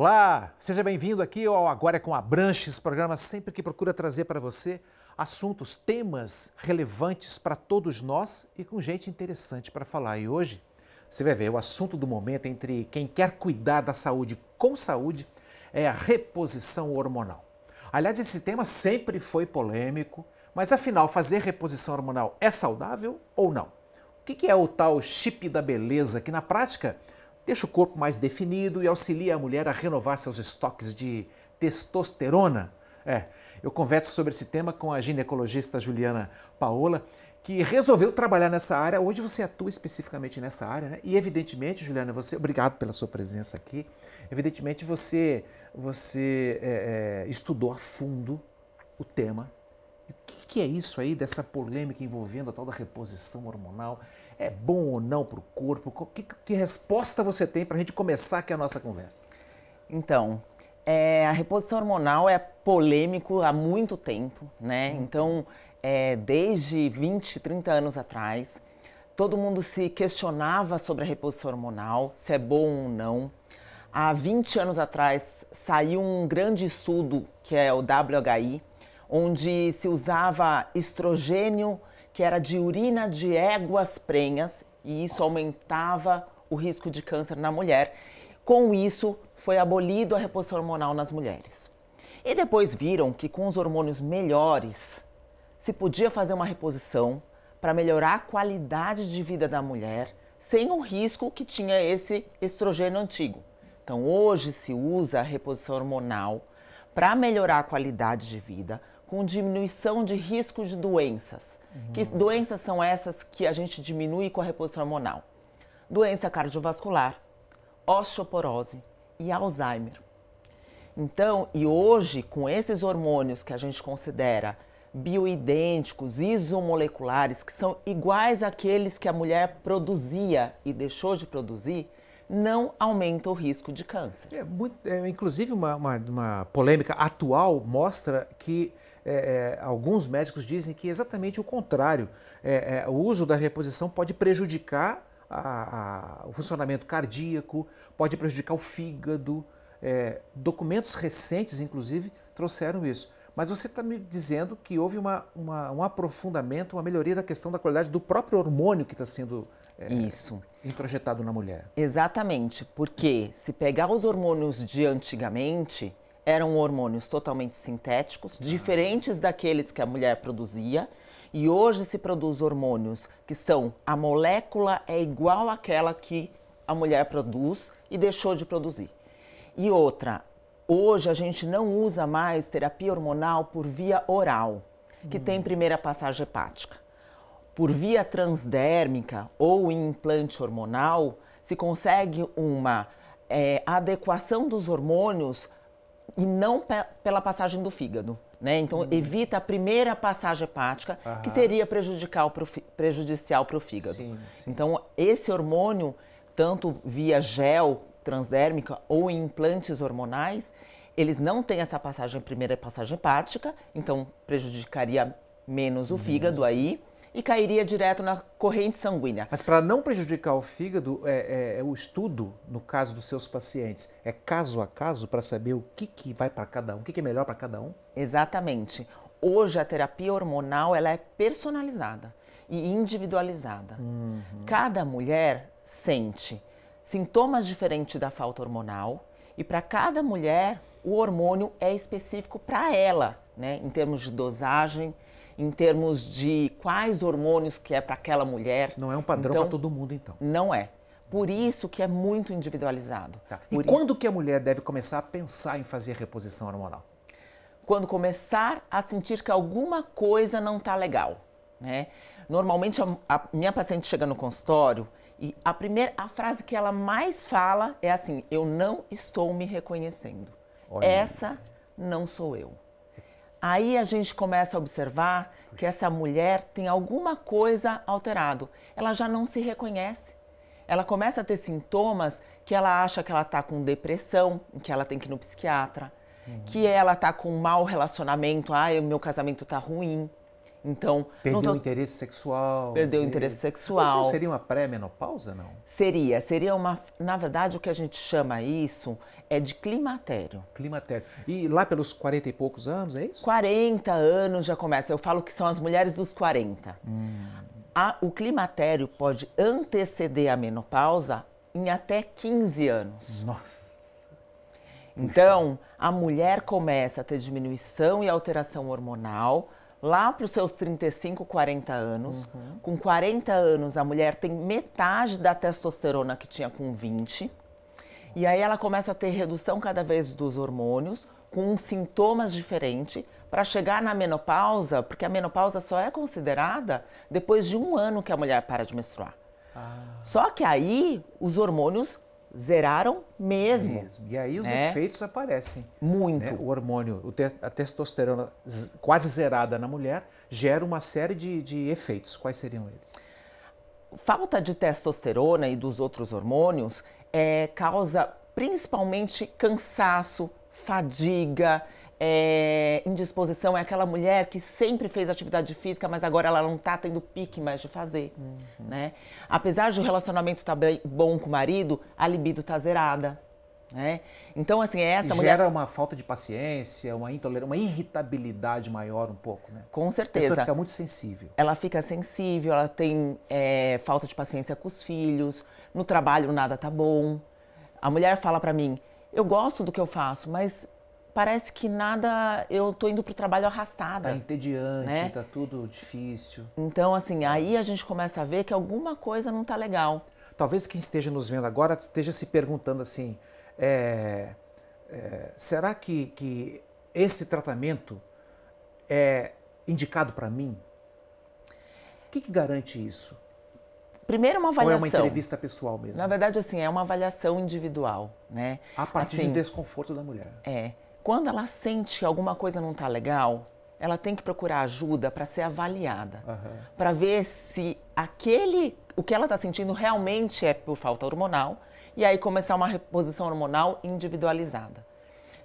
Olá, seja bem-vindo aqui ao Agora é com a Branches, programa sempre que procura trazer para você assuntos, temas relevantes para todos nós e com gente interessante para falar. E hoje você vai ver o assunto do momento entre quem quer cuidar da saúde com saúde é a reposição hormonal. Aliás, esse tema sempre foi polêmico, mas afinal, fazer reposição hormonal é saudável ou não? O que é o tal chip da beleza que na prática deixa o corpo mais definido e auxilia a mulher a renovar seus estoques de testosterona. É, eu converso sobre esse tema com a ginecologista Juliana Paola, que resolveu trabalhar nessa área. Hoje você atua especificamente nessa área, né? E evidentemente, Juliana, você, obrigado pela sua presença aqui. Evidentemente você, você é, é, estudou a fundo o tema. O que, que é isso aí dessa polêmica envolvendo a tal da reposição hormonal? é bom ou não para o corpo? Que, que, resposta você tem para a gente começar aqui a nossa conversa? Então, é, a reposição hormonal é polêmico há muito tempo, né? Hum. Então, é, desde 20, 30 anos atrás, todo mundo se questionava sobre a reposição hormonal, se é bom ou não. Há 20 anos atrás saiu um grande estudo que é o WHI, onde se usava estrogênio que era de urina de éguas prenhas e isso aumentava o risco de câncer na mulher. Com isso, foi abolido a reposição hormonal nas mulheres. E depois viram que com os hormônios melhores se podia fazer uma reposição para melhorar a qualidade de vida da mulher sem o risco que tinha esse estrogênio antigo. Então, hoje se usa a reposição hormonal para melhorar a qualidade de vida, com diminuição de risco de doenças. Uhum. Que doenças são essas que a gente diminui com a reposição hormonal? Doença cardiovascular, osteoporose e Alzheimer. Então, e hoje, com esses hormônios que a gente considera bioidênticos, isomoleculares, que são iguais àqueles que a mulher produzia e deixou de produzir, não aumenta o risco de câncer. É muito, é, inclusive, uma, uma, uma polêmica atual mostra que é, é, alguns médicos dizem que é exatamente o contrário. É, é, o uso da reposição pode prejudicar a, a, o funcionamento cardíaco, pode prejudicar o fígado. É, documentos recentes, inclusive, trouxeram isso. Mas você está me dizendo que houve uma, uma, um aprofundamento, uma melhoria da questão da qualidade do próprio hormônio que está sendo é, Isso. introjetado na mulher. Exatamente, porque se pegar os hormônios de antigamente, eram hormônios totalmente sintéticos, ah. diferentes daqueles que a mulher produzia. E hoje se produz hormônios que são a molécula é igual àquela que a mulher produz e deixou de produzir. E outra, hoje a gente não usa mais terapia hormonal por via oral, que hum. tem primeira passagem hepática. Por via transdérmica ou implante hormonal, se consegue uma é, adequação dos hormônios e não pe pela passagem do fígado. Né? Então, hum. evita a primeira passagem hepática, Aham. que seria prejudicial para o fígado. Sim, sim. Então, esse hormônio, tanto via gel transdérmica ou em implantes hormonais, eles não têm essa passagem primeira passagem hepática, então prejudicaria menos o fígado aí e cairia direto na corrente sanguínea. Mas para não prejudicar o fígado, é, é, é, o estudo, no caso dos seus pacientes, é caso a caso para saber o que, que vai para cada um, o que, que é melhor para cada um? Exatamente. Hoje a terapia hormonal ela é personalizada e individualizada. Uhum. Cada mulher sente sintomas diferentes da falta hormonal e para cada mulher o hormônio é específico para ela, né, em termos de dosagem, em termos de quais hormônios que é para aquela mulher. Não é um padrão então, para todo mundo, então. Não é. Por isso que é muito individualizado. Tá. E Por quando que a mulher deve começar a pensar em fazer reposição hormonal? Quando começar a sentir que alguma coisa não está legal, né? Normalmente a, a minha paciente chega no consultório e a primeira a frase que ela mais fala é assim: eu não estou me reconhecendo. Olha. Essa não sou eu. Aí a gente começa a observar que essa mulher tem alguma coisa alterado. Ela já não se reconhece. Ela começa a ter sintomas que ela acha que ela está com depressão, que ela tem que ir no psiquiatra, uhum. que ela está com um mau relacionamento, ah, meu casamento está ruim. Então. Perdeu tô... o interesse sexual. Perdeu o interesse sexual. Isso não seria uma pré-menopausa, não? Seria. Seria uma. Na verdade, o que a gente chama isso é de climatério. Climatério. E lá pelos 40 e poucos anos, é isso? 40 anos já começa. Eu falo que são as mulheres dos 40. Hum. A, o climatério pode anteceder a menopausa em até 15 anos. Nossa! Então, a mulher começa a ter diminuição e alteração hormonal lá para os seus 35, 40 anos. Uhum. Com 40 anos, a mulher tem metade da testosterona que tinha com 20. E aí ela começa a ter redução cada vez dos hormônios, com sintomas diferentes, para chegar na menopausa, porque a menopausa só é considerada depois de um ano que a mulher para de menstruar. Ah. Só que aí os hormônios zeraram mesmo. É mesmo. E aí os né? efeitos aparecem. Muito. Né? O hormônio, o a testosterona quase zerada na mulher, gera uma série de, de efeitos. Quais seriam eles? Falta de testosterona e dos outros hormônios é, causa principalmente cansaço, fadiga, é, indisposição é aquela mulher que sempre fez atividade física, mas agora ela não está tendo pique mais de fazer, uhum. né? Apesar de o relacionamento estar tá bom com o marido, a libido está zerada, né? Então, assim, é essa mulher... Gera uma falta de paciência, uma intolerância, uma irritabilidade maior um pouco, né? Com certeza. A pessoa fica muito sensível. Ela fica sensível, ela tem é, falta de paciência com os filhos, no trabalho nada tá bom. A mulher fala para mim, eu gosto do que eu faço, mas parece que nada, eu tô indo pro trabalho arrastada. Tá entediante, né? tá tudo difícil. Então, assim, aí a gente começa a ver que alguma coisa não tá legal. Talvez quem esteja nos vendo agora esteja se perguntando assim, é, é, será que, que esse tratamento é indicado para mim? O que, que garante isso? Primeiro uma avaliação. Ou é uma entrevista pessoal mesmo? Na verdade, assim, é uma avaliação individual, né? A partir assim, do desconforto da mulher. É. Quando ela sente que alguma coisa não está legal, ela tem que procurar ajuda para ser avaliada, uhum. para ver se aquele o que ela está sentindo realmente é por falta hormonal e aí começar uma reposição hormonal individualizada.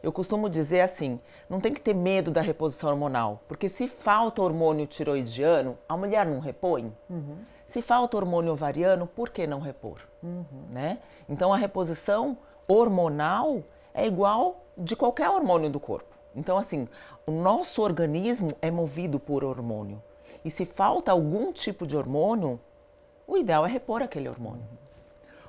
Eu costumo dizer assim, não tem que ter medo da reposição hormonal, porque se falta hormônio tiroidiano, a mulher não repõe. Uhum. Se falta hormônio ovariano, por que não repor? Uhum. Né? Então a reposição hormonal é igual de qualquer hormônio do corpo. Então, assim, o nosso organismo é movido por hormônio. E se falta algum tipo de hormônio, o ideal é repor aquele hormônio.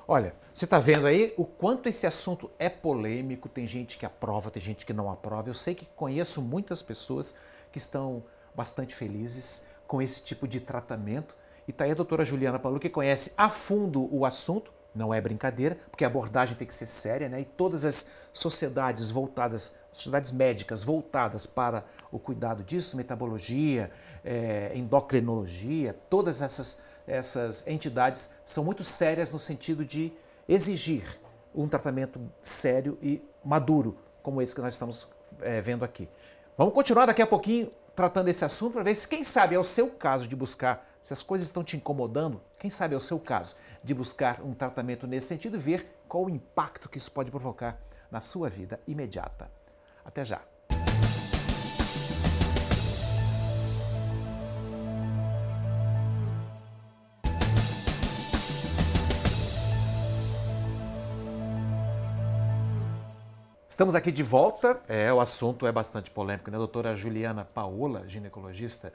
Olha, você está vendo aí o quanto esse assunto é polêmico, tem gente que aprova, tem gente que não aprova. Eu sei que conheço muitas pessoas que estão bastante felizes com esse tipo de tratamento. E está aí a doutora Juliana Paulo, que conhece a fundo o assunto, não é brincadeira, porque a abordagem tem que ser séria, né? E todas as sociedades voltadas, sociedades médicas voltadas para o cuidado disso, metabologia, é, endocrinologia, todas essas, essas entidades são muito sérias no sentido de exigir um tratamento sério e maduro, como esse que nós estamos é, vendo aqui. Vamos continuar daqui a pouquinho tratando esse assunto para ver se, quem sabe, é o seu caso de buscar, se as coisas estão te incomodando, quem sabe é o seu caso de buscar um tratamento nesse sentido e ver qual o impacto que isso pode provocar na sua vida imediata. Até já! Estamos aqui de volta. É, o assunto é bastante polêmico, né? A doutora Juliana Paola, ginecologista,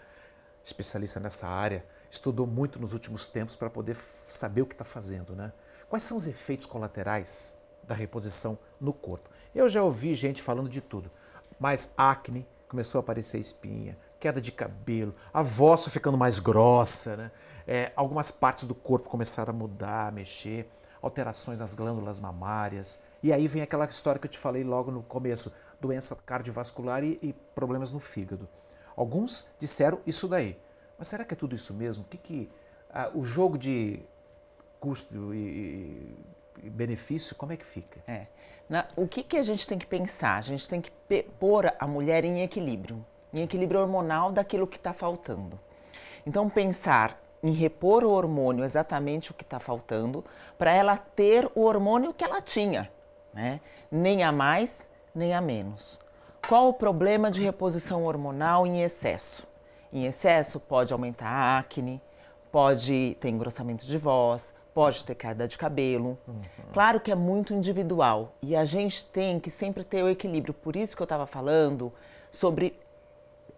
especialista nessa área, estudou muito nos últimos tempos para poder saber o que está fazendo, né? Quais são os efeitos colaterais da reposição no corpo. Eu já ouvi gente falando de tudo, mas acne, começou a aparecer espinha, queda de cabelo, a voz ficando mais grossa, né? É, algumas partes do corpo começaram a mudar, a mexer, alterações nas glândulas mamárias. E aí vem aquela história que eu te falei logo no começo, doença cardiovascular e, e problemas no fígado. Alguns disseram isso daí. Mas será que é tudo isso mesmo? O que, que ah, o jogo de custo e, benefício, como é que fica? É. Na, o que, que a gente tem que pensar? A gente tem que pôr a mulher em equilíbrio, em equilíbrio hormonal daquilo que está faltando. Então, pensar em repor o hormônio exatamente o que está faltando, para ela ter o hormônio que ela tinha, né? Nem a mais, nem a menos. Qual o problema de reposição hormonal em excesso? Em excesso pode aumentar a acne, pode ter engrossamento de voz, Pode ter queda de cabelo. Uhum. Claro que é muito individual e a gente tem que sempre ter o equilíbrio. Por isso que eu estava falando sobre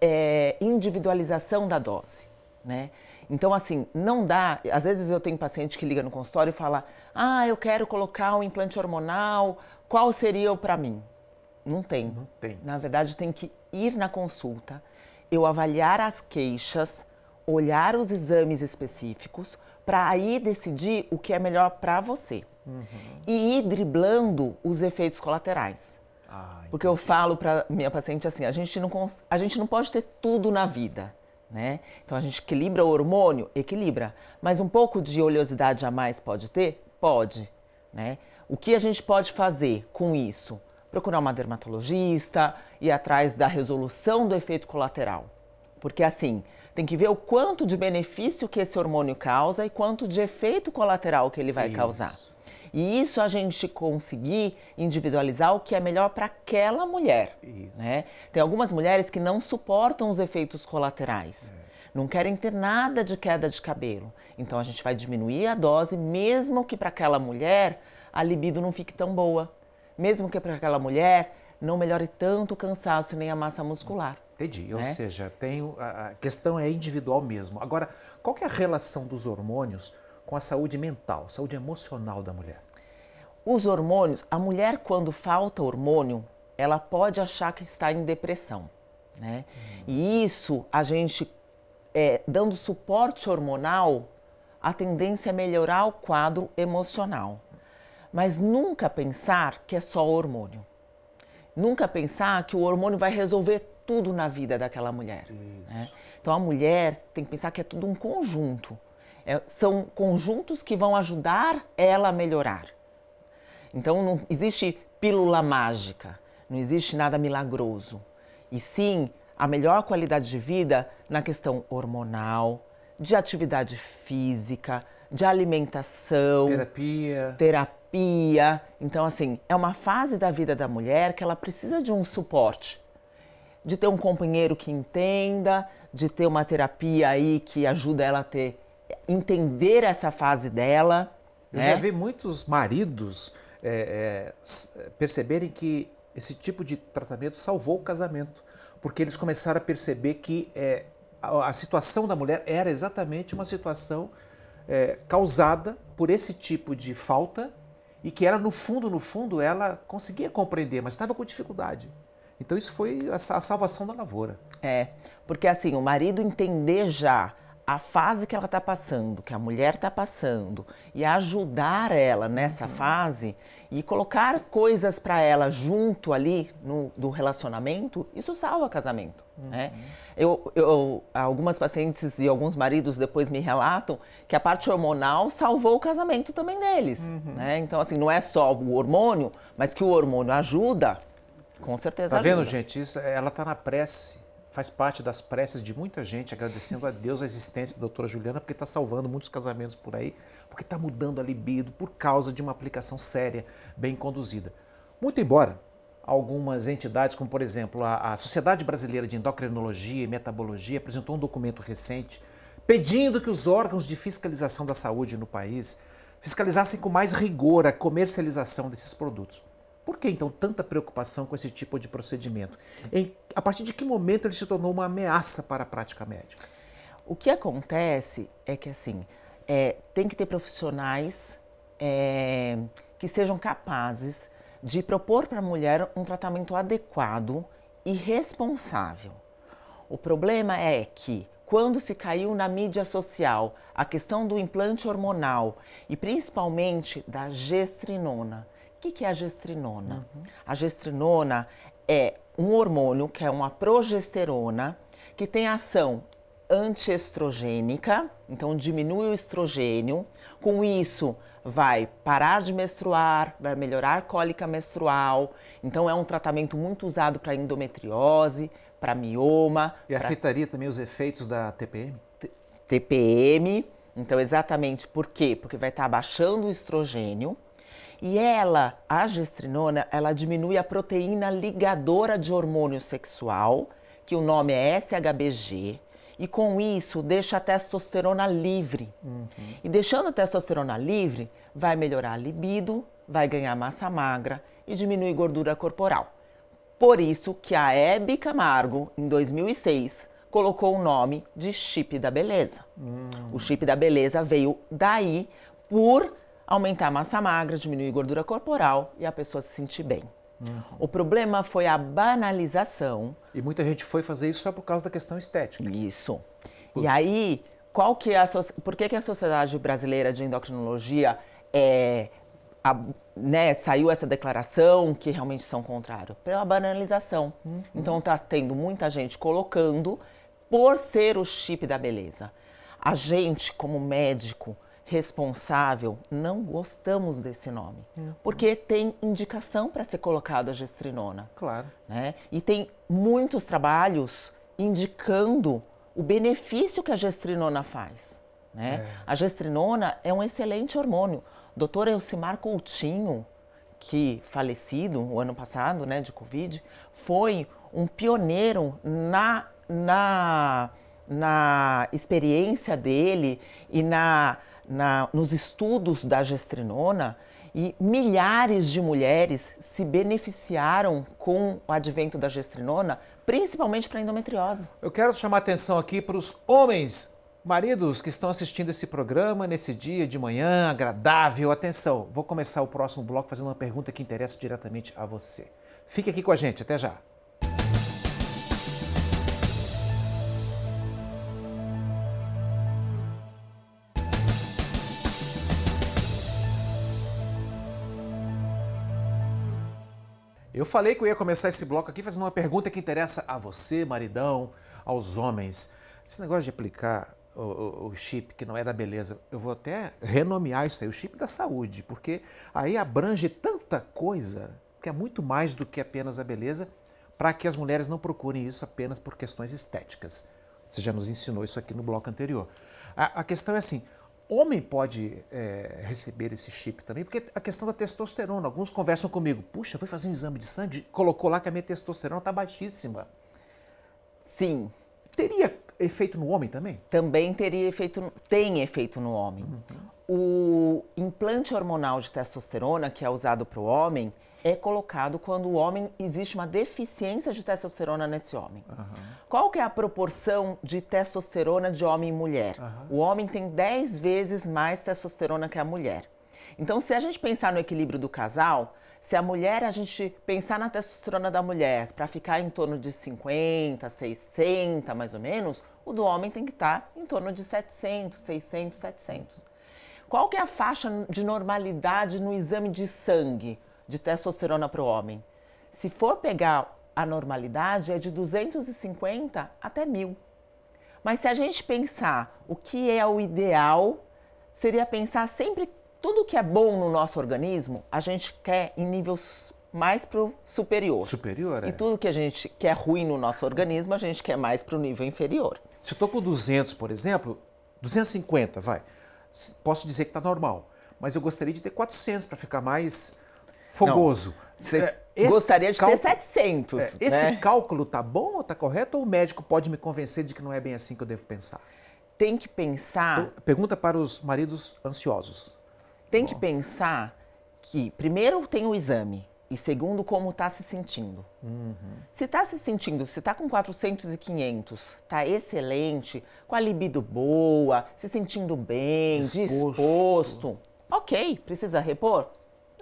é, individualização da dose, né? Então, assim, não dá. Às vezes eu tenho paciente que liga no consultório e fala: Ah, eu quero colocar um implante hormonal, qual seria o para mim? Não tem. Não tem. Na verdade, tem que ir na consulta, eu avaliar as queixas, olhar os exames específicos, para aí decidir o que é melhor para você. Uhum. E ir driblando os efeitos colaterais. Ah, Porque eu falo para minha paciente assim, a gente, não a gente não pode ter tudo na vida. Né? Então a gente equilibra o hormônio, equilibra, mas um pouco de oleosidade a mais pode ter? Pode, né? O que a gente pode fazer com isso? Procurar uma dermatologista e atrás da resolução do efeito colateral. Porque assim, tem que ver o quanto de benefício que esse hormônio causa e quanto de efeito colateral que ele vai isso. causar. E isso a gente conseguir individualizar o que é melhor para aquela mulher. Né? Tem algumas mulheres que não suportam os efeitos colaterais. É. Não querem ter nada de queda de cabelo. Então a gente vai diminuir a dose, mesmo que para aquela mulher a libido não fique tão boa. Mesmo que para aquela mulher não melhore tanto o cansaço nem a massa muscular. Entendi. Né? Ou seja, tem, a questão é individual mesmo. Agora, qual é a relação dos hormônios com a saúde mental, saúde emocional da mulher? Os hormônios, a mulher quando falta hormônio, ela pode achar que está em depressão, né? Hum. E isso a gente é, dando suporte hormonal, a tendência é melhorar o quadro emocional. Mas nunca pensar que é só hormônio. Nunca pensar que o hormônio vai resolver tudo na vida daquela mulher. Né? Então a mulher tem que pensar que é tudo um conjunto. É, são conjuntos que vão ajudar ela a melhorar. Então não existe pílula mágica, não existe nada milagroso. E sim a melhor qualidade de vida na questão hormonal, de atividade física, de alimentação, terapia. Terapia. Então assim, é uma fase da vida da mulher que ela precisa de um suporte de ter um companheiro que entenda, de ter uma terapia aí que ajuda ela a ter entender essa fase dela. Eu né? já vi muitos maridos é, é, perceberem que esse tipo de tratamento salvou o casamento, porque eles começaram a perceber que é, a, a, situação da mulher era exatamente uma situação é, causada por esse tipo de falta e que ela, no fundo, no fundo, ela conseguia compreender, mas estava com dificuldade. Então isso foi a, salvação da lavoura. É, porque assim, o marido entender já a fase que ela está passando, que a mulher está passando, e ajudar ela nessa uhum. fase e colocar coisas para ela junto ali no, do relacionamento, isso salva casamento. Né? Uhum. Né? Eu, eu, algumas pacientes e alguns maridos depois me relatam que a parte hormonal salvou o casamento também deles. Uhum. Né? Então, assim, não é só o hormônio, mas que o hormônio ajuda com certeza. Tá ajuda. vendo, gente? Isso, ela está na prece. Faz parte das preces de muita gente, agradecendo a Deus a existência da doutora Juliana, porque está salvando muitos casamentos por aí, porque está mudando a libido por causa de uma aplicação séria, bem conduzida. Muito embora algumas entidades, como por exemplo a, a Sociedade Brasileira de Endocrinologia e Metabologia, apresentou um documento recente pedindo que os órgãos de fiscalização da saúde no país fiscalizassem com mais rigor a comercialização desses produtos. Por que então tanta preocupação com esse tipo de procedimento? Em, a partir de que momento ele se tornou uma ameaça para a prática médica? O que acontece é que assim é, tem que ter profissionais é, que sejam capazes de propor para a mulher um tratamento adequado e responsável. O problema é que quando se caiu na mídia social a questão do implante hormonal e principalmente da gestrinona, que, que é a gestrinona? Uhum. A gestrinona é um hormônio que é uma progesterona que tem ação antiestrogênica, então diminui o estrogênio. Com isso, vai parar de menstruar, vai melhorar a cólica menstrual. Então é um tratamento muito usado para endometriose, para mioma. E pra... afetaria também os efeitos da TPM? T TPM. Então exatamente por quê? Porque vai estar tá abaixando o estrogênio e ela, a gestrinona, ela diminui a proteína ligadora de hormônio sexual, que o nome é SHBG, e com isso deixa a testosterona livre. Uhum. E deixando a testosterona livre, vai melhorar a libido, vai ganhar massa magra e diminui gordura corporal. Por isso que a Hebe Camargo, em 2006, colocou o nome de chip da beleza. Hum. O chip da beleza veio daí por aumentar a massa magra, diminuir a gordura corporal e a pessoa se sentir bem. Uhum. O problema foi a banalização. E muita gente foi fazer isso só por causa da questão estética. Isso. Puxa. E aí, qual que é a so... por que, que a Sociedade Brasileira de Endocrinologia é, a, né, saiu essa declaração que realmente são contrários? Pela banalização. Uhum. Então está tendo muita gente colocando por ser o chip da beleza. A gente, como médico, responsável, não gostamos desse nome. Uhum. Porque tem indicação para ser colocado a gestrinona. Claro. Né? E tem muitos trabalhos indicando o benefício que a gestrinona faz. Né? É. A gestrinona é um excelente hormônio. doutor Elcimar Coutinho, que falecido o ano passado, né, de Covid, foi um pioneiro na, na, na experiência dele e na na, nos estudos da gestrinona e milhares de mulheres se beneficiaram com o advento da gestrinona, principalmente para endometriose. Eu quero chamar atenção aqui para os homens, maridos que estão assistindo esse programa nesse dia de manhã agradável. Atenção, vou começar o próximo bloco fazendo uma pergunta que interessa diretamente a você. Fique aqui com a gente, até já. Eu falei que eu ia começar esse bloco aqui fazendo uma pergunta que interessa a você, maridão, aos homens. Esse negócio de aplicar o, o, o, chip que não é da beleza, eu vou até renomear isso aí, o chip da saúde, porque aí abrange tanta coisa que é muito mais do que apenas a beleza, para que as mulheres não procurem isso apenas por questões estéticas. Você já nos ensinou isso aqui no bloco anterior. a, a questão é assim: Homem pode é, receber esse chip também, porque a questão da testosterona. Alguns conversam comigo, puxa, foi fazer um exame de sangue, colocou lá que a minha testosterona está baixíssima. Sim. Teria efeito no homem também? Também teria efeito, tem efeito no homem. Uhum. O implante hormonal de testosterona, que é usado para o homem, é colocado quando o homem existe uma deficiência de testosterona nesse homem. Uhum. Qual que é a proporção de testosterona de homem e mulher? Uhum. O homem tem 10 vezes mais testosterona que a mulher. Então, se a gente pensar no equilíbrio do casal, se a mulher, a gente pensar na testosterona da mulher para ficar em torno de 50, 60 mais ou menos, o do homem tem que estar tá em torno de 700, 600, 700. Qual que é a faixa de normalidade no exame de sangue? de testosterona para o homem. Se for pegar a normalidade, é de 250 até 1000. Mas se a gente pensar o que é o ideal, seria pensar sempre tudo que é bom no nosso organismo, a gente quer em níveis mais para o superior. Superior, é. E tudo que a gente quer é ruim no nosso organismo, a gente quer mais para o nível inferior. Se eu estou com 200, por exemplo, 250, vai. Posso dizer que está normal, mas eu gostaria de ter 400 para ficar mais fogoso. Você é, gostaria de ter 700. É, esse né? cálculo tá bom ou tá correto? Ou o médico pode me convencer de que não é bem assim que eu devo pensar? Tem que pensar. Então, pergunta para os maridos ansiosos. Tem bom. que pensar que, primeiro, tem o exame. E segundo, como está se sentindo. Uhum. Se está se sentindo, se está com 400 e 500, está excelente, com a libido boa, se sentindo bem, disposto. disposto. Ok, precisa repor?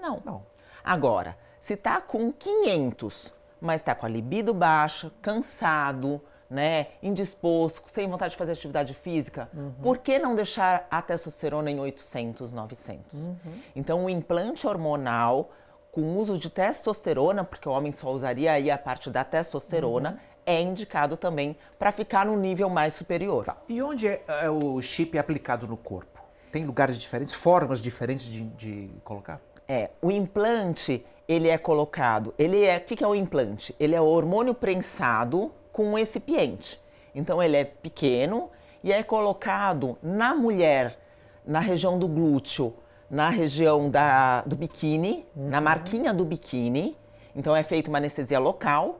Não. Não. Agora, se tá com 500, mas tá com a libido baixa, cansado, né, indisposto, sem vontade de fazer atividade física, uhum. por que não deixar a testosterona em 800, 900? Uhum. Então, o implante hormonal com uso de testosterona, porque o homem só usaria aí a parte da testosterona, uhum. é indicado também para ficar no nível mais superior. Tá. E onde é, é, o chip aplicado no corpo? Tem lugares diferentes, formas diferentes de, de colocar? É, o implante, ele é colocado, ele é, o que, que é o implante? Ele é o hormônio prensado com um recipiente. Então ele é pequeno e é colocado na mulher, na região do glúteo, na região da, do biquíni, uhum. na marquinha do biquíni. Então é feito uma anestesia local,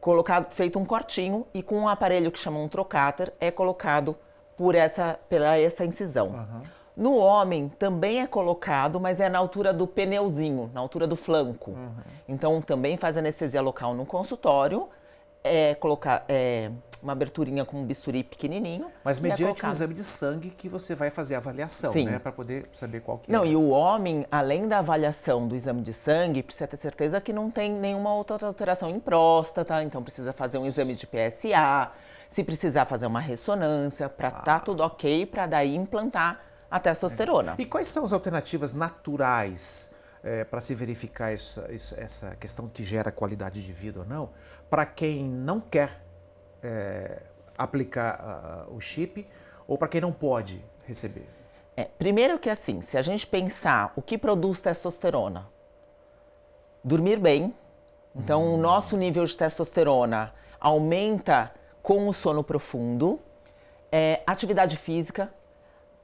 colocado, feito um cortinho e com um aparelho que chamam um trocáter é colocado por essa, pela essa incisão. Uhum. No homem também é colocado, mas é na altura do pneuzinho, na altura do flanco. Uhum. Então também faz anestesia local no consultório, é colocar é, uma aberturinha com um bisturi pequenininho. Mas mediante é o exame de sangue que você vai fazer a avaliação, Sim. né, para poder saber qual que não, é. Não, e o homem, além da avaliação do exame de sangue, precisa ter certeza que não tem nenhuma outra alteração em próstata, então precisa fazer um exame de PSA, se precisar fazer uma ressonância para estar tá ah. tá tudo OK para daí implantar a testosterona. É. E quais são as alternativas naturais é, para se verificar essa, essa questão que gera qualidade de vida ou não, para quem não quer é, aplicar uh, o chip ou para quem não pode receber? É, primeiro que assim, se a gente pensar o que produz testosterona, dormir bem, então hum. o nosso nível de testosterona aumenta com o sono profundo, é, atividade física,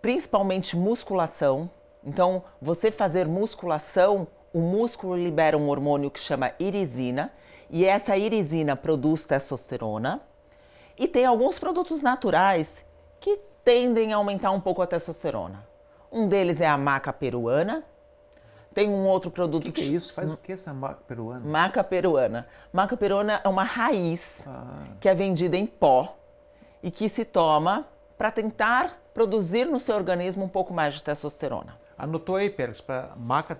principalmente musculação. Então, você fazer musculação, o músculo libera um hormônio que chama irisina, e essa irisina produz testosterona. E tem alguns produtos naturais que tendem a aumentar um pouco a testosterona. Um deles é a maca peruana. Tem um outro produto que. que, que é isso? Faz o hum, que essa maca peruana? Maca peruana. Maca peruana é uma raiz ah. que é vendida em pó e que se toma para tentar produzir no seu organismo um pouco mais de testosterona. Anotou aí, Pérez, para maca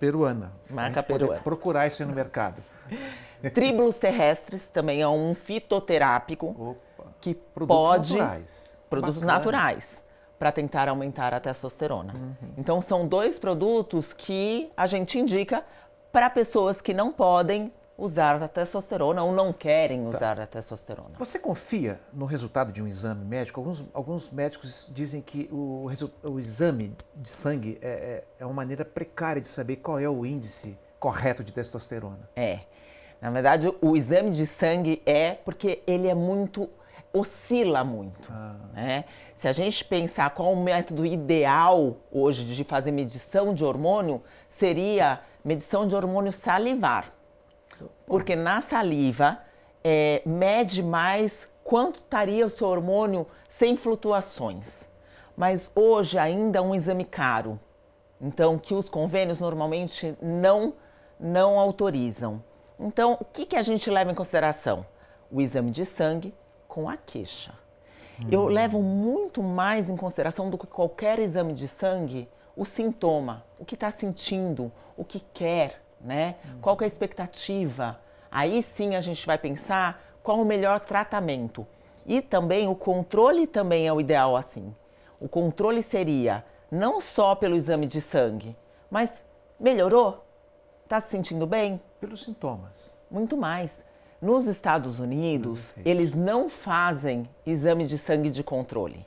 peruana. Maca peruana. procurar isso aí no mercado. Tríbulos terrestres também é um fitoterápico Opa. que produtos pode naturais. produtos Bacana. naturais para tentar aumentar a testosterona. Uhum. Então são dois produtos que a gente indica para pessoas que não podem usar a testosterona ou não querem tá. usar a testosterona. Você confia no resultado de um exame médico? Alguns, alguns médicos dizem que o, o exame de sangue é, é, é uma maneira precária de saber qual é o índice correto de testosterona. É. Na verdade, o exame de sangue é porque ele é muito oscila muito. Ah. Né? Se a gente pensar qual o método ideal hoje de fazer medição de hormônio, seria medição de hormônio salivar. Porque na saliva é, mede mais quanto estaria o seu hormônio sem flutuações. Mas hoje ainda é um exame caro, então que os convênios normalmente não não autorizam. Então, o que, que a gente leva em consideração? O exame de sangue com a queixa. Hum. Eu levo muito mais em consideração do que qualquer exame de sangue o sintoma, o que está sentindo, o que quer né? Uhum. Qual que é a expectativa? Aí sim a gente vai pensar qual o melhor tratamento. E também o controle também é o ideal assim. O controle seria não só pelo exame de sangue, mas melhorou? Tá se sentindo bem? Pelos sintomas. Muito mais. Nos Estados Unidos, eles não fazem exame de sangue de controle.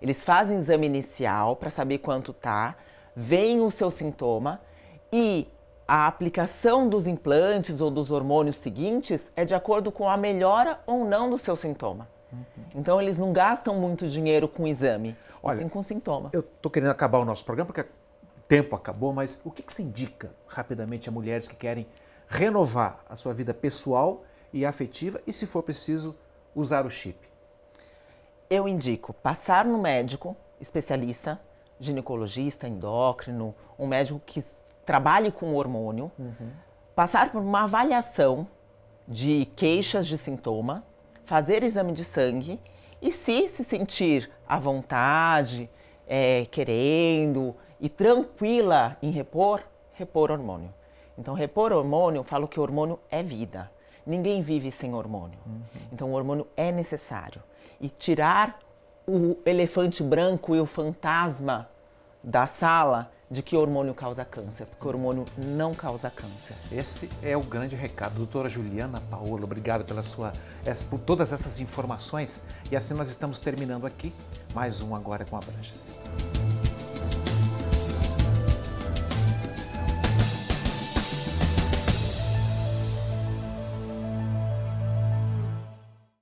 Eles fazem exame inicial para saber quanto tá, veem o seu sintoma e a aplicação dos implantes ou dos hormônios seguintes é de acordo com a melhora ou não do seu sintoma. Uhum. Então eles não gastam muito dinheiro com exame, Olha, sim com sintoma. Eu estou querendo acabar o nosso programa porque o tempo acabou, mas o que, que você indica rapidamente a mulheres que querem renovar a sua vida pessoal e afetiva e, se for preciso, usar o chip? Eu indico passar no médico especialista, ginecologista, endócrino, um médico que trabalhe com hormônio, uhum. passar por uma avaliação de queixas de sintoma, fazer exame de sangue e se se sentir à vontade, é, querendo e tranquila em repor, repor hormônio. Então, repor hormônio, falo que hormônio é vida. Ninguém vive sem hormônio. Uhum. Então, o hormônio é necessário. E tirar o elefante branco e o fantasma da sala de que hormônio causa câncer, porque hormônio não causa câncer. Esse é o grande recado. Doutora Juliana Paola, obrigado pela sua, por todas essas informações. E assim nós estamos terminando aqui mais um Agora com a Branches.